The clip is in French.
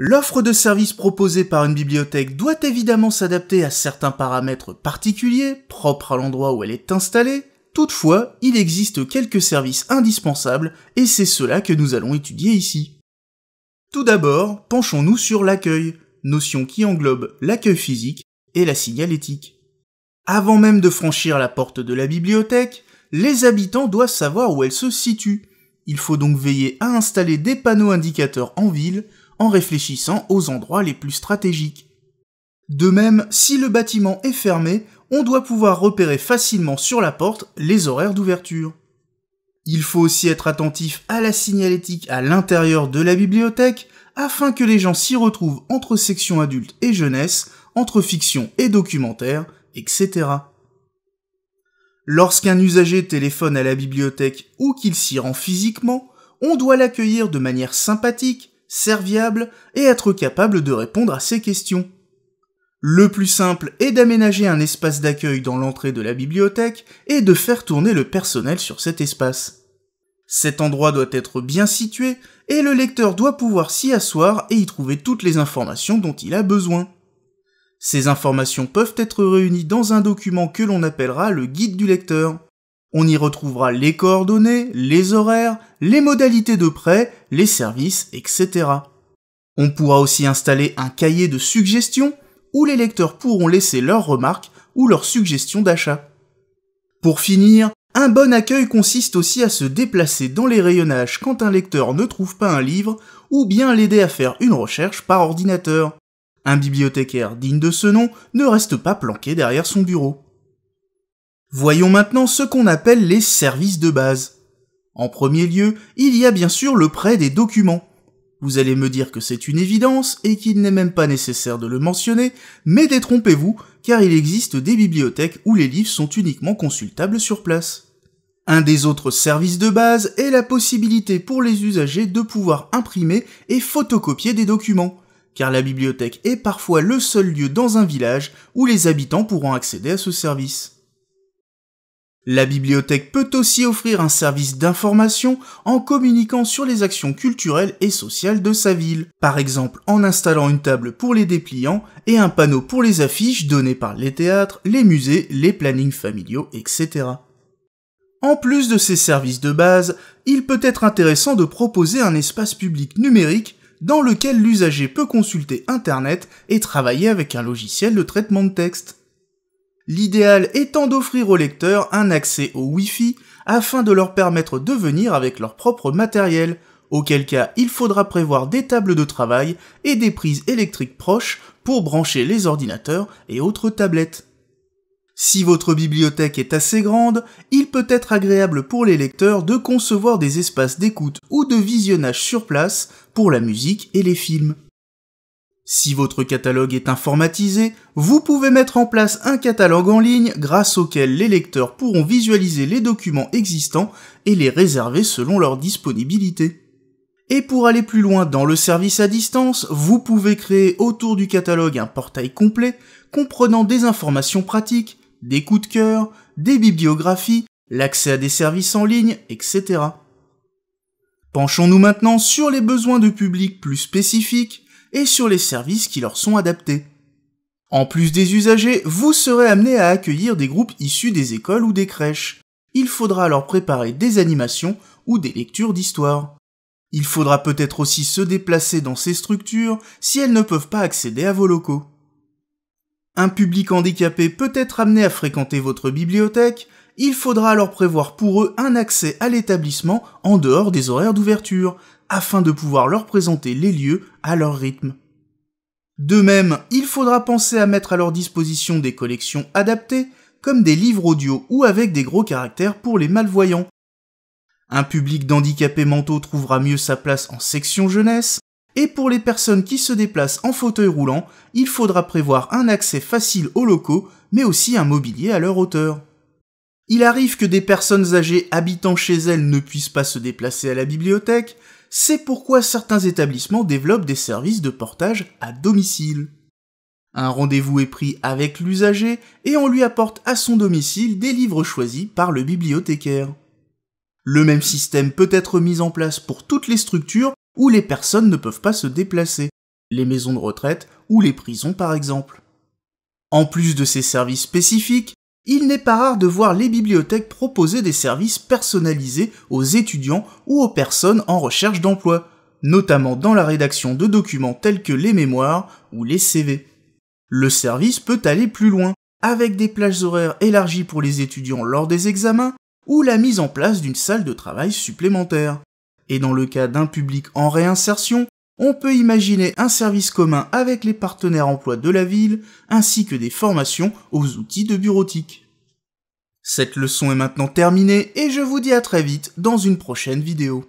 L'offre de services proposée par une bibliothèque doit évidemment s'adapter à certains paramètres particuliers, propres à l'endroit où elle est installée. Toutefois, il existe quelques services indispensables et c'est cela que nous allons étudier ici. Tout d'abord, penchons-nous sur l'accueil, notion qui englobe l'accueil physique et la signalétique. Avant même de franchir la porte de la bibliothèque, les habitants doivent savoir où elle se situe. Il faut donc veiller à installer des panneaux indicateurs en ville en réfléchissant aux endroits les plus stratégiques. De même, si le bâtiment est fermé, on doit pouvoir repérer facilement sur la porte les horaires d'ouverture. Il faut aussi être attentif à la signalétique à l'intérieur de la bibliothèque afin que les gens s'y retrouvent entre sections adultes et jeunesse, entre fiction et documentaire, etc. Lorsqu'un usager téléphone à la bibliothèque ou qu'il s'y rend physiquement, on doit l'accueillir de manière sympathique serviable et être capable de répondre à ces questions. Le plus simple est d'aménager un espace d'accueil dans l'entrée de la bibliothèque et de faire tourner le personnel sur cet espace. Cet endroit doit être bien situé et le lecteur doit pouvoir s'y asseoir et y trouver toutes les informations dont il a besoin. Ces informations peuvent être réunies dans un document que l'on appellera le guide du lecteur. On y retrouvera les coordonnées, les horaires, les modalités de prêt, les services, etc. On pourra aussi installer un cahier de suggestions où les lecteurs pourront laisser leurs remarques ou leurs suggestions d'achat. Pour finir, un bon accueil consiste aussi à se déplacer dans les rayonnages quand un lecteur ne trouve pas un livre ou bien l'aider à faire une recherche par ordinateur. Un bibliothécaire digne de ce nom ne reste pas planqué derrière son bureau. Voyons maintenant ce qu'on appelle les services de base. En premier lieu, il y a bien sûr le prêt des documents. Vous allez me dire que c'est une évidence et qu'il n'est même pas nécessaire de le mentionner, mais détrompez-vous, car il existe des bibliothèques où les livres sont uniquement consultables sur place. Un des autres services de base est la possibilité pour les usagers de pouvoir imprimer et photocopier des documents, car la bibliothèque est parfois le seul lieu dans un village où les habitants pourront accéder à ce service. La bibliothèque peut aussi offrir un service d'information en communiquant sur les actions culturelles et sociales de sa ville, par exemple en installant une table pour les dépliants et un panneau pour les affiches données par les théâtres, les musées, les plannings familiaux, etc. En plus de ces services de base, il peut être intéressant de proposer un espace public numérique dans lequel l'usager peut consulter Internet et travailler avec un logiciel de traitement de texte l'idéal étant d'offrir aux lecteurs un accès au Wi-Fi afin de leur permettre de venir avec leur propre matériel, auquel cas il faudra prévoir des tables de travail et des prises électriques proches pour brancher les ordinateurs et autres tablettes. Si votre bibliothèque est assez grande, il peut être agréable pour les lecteurs de concevoir des espaces d'écoute ou de visionnage sur place pour la musique et les films. Si votre catalogue est informatisé, vous pouvez mettre en place un catalogue en ligne grâce auquel les lecteurs pourront visualiser les documents existants et les réserver selon leur disponibilité. Et pour aller plus loin dans le service à distance, vous pouvez créer autour du catalogue un portail complet comprenant des informations pratiques, des coups de cœur, des bibliographies, l'accès à des services en ligne, etc. Penchons-nous maintenant sur les besoins de public plus spécifiques et sur les services qui leur sont adaptés. En plus des usagers, vous serez amené à accueillir des groupes issus des écoles ou des crèches. Il faudra leur préparer des animations ou des lectures d'histoire. Il faudra peut-être aussi se déplacer dans ces structures si elles ne peuvent pas accéder à vos locaux. Un public handicapé peut être amené à fréquenter votre bibliothèque, il faudra alors prévoir pour eux un accès à l'établissement en dehors des horaires d'ouverture, afin de pouvoir leur présenter les lieux à leur rythme. De même, il faudra penser à mettre à leur disposition des collections adaptées, comme des livres audio ou avec des gros caractères pour les malvoyants. Un public d'handicapés mentaux trouvera mieux sa place en section jeunesse, et pour les personnes qui se déplacent en fauteuil roulant, il faudra prévoir un accès facile aux locaux, mais aussi un mobilier à leur hauteur. Il arrive que des personnes âgées habitant chez elles ne puissent pas se déplacer à la bibliothèque, c'est pourquoi certains établissements développent des services de portage à domicile. Un rendez-vous est pris avec l'usager et on lui apporte à son domicile des livres choisis par le bibliothécaire. Le même système peut être mis en place pour toutes les structures où les personnes ne peuvent pas se déplacer, les maisons de retraite ou les prisons par exemple. En plus de ces services spécifiques, il n'est pas rare de voir les bibliothèques proposer des services personnalisés aux étudiants ou aux personnes en recherche d'emploi, notamment dans la rédaction de documents tels que les mémoires ou les CV. Le service peut aller plus loin, avec des plages horaires élargies pour les étudiants lors des examens ou la mise en place d'une salle de travail supplémentaire. Et dans le cas d'un public en réinsertion, on peut imaginer un service commun avec les partenaires emploi de la ville, ainsi que des formations aux outils de bureautique. Cette leçon est maintenant terminée et je vous dis à très vite dans une prochaine vidéo.